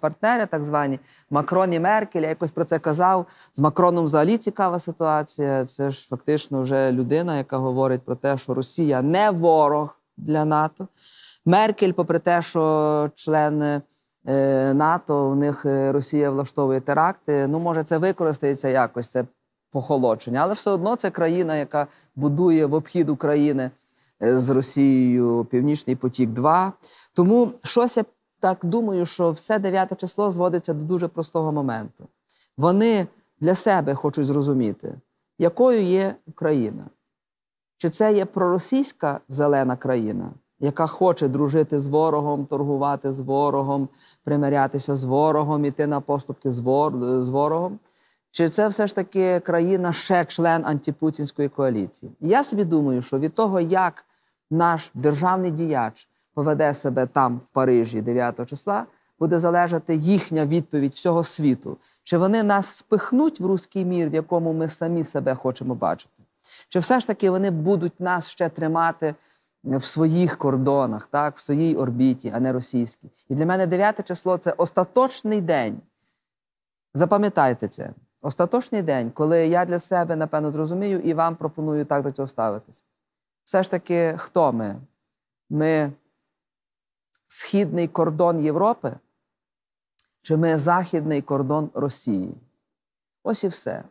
партнери, так звані Макрон і Меркель. Я якось про це казав. З Макроном взагалі цікава ситуація. Це ж фактично вже людина, яка говорить про те, що Росія не ворог для НАТО. Меркель, попри те, що члени е, НАТО, в них е, Росія влаштовує теракти. Ну, може, це використається якось це похолодження, але все одно це країна, яка будує в обхід України е, з Росією Північний потік. потік-2». Тому щось так думаю, що все дев'яте число зводиться до дуже простого моменту. Вони для себе хочуть зрозуміти, якою є Україна. Чи це є проросійська зелена країна, яка хоче дружити з ворогом, торгувати з ворогом, примирятися з ворогом, іти на поступки з, ворогом? Чи це все ж таки країна ще член антипутінської коаліції? Я собі думаю, що від того, як наш державний діяч поведе себе там, в Парижі, 9 числа, буде залежати їхня відповідь всього світу. Чи вони нас спихнуть в руський мір, в якому ми самі себе хочемо бачити? Чи все ж таки вони будуть нас ще тримати в своїх кордонах, так, в своїй орбіті, а не російській? І для мене 9 число це остаточний день. Запам'ятайте це. Остаточний день, коли я для себе, напевно, зрозумію і вам пропоную так до цього ставитись. Все ж таки, хто ми? Ми східний кордон Європи, чи ми західний кордон Росії. Ось і все.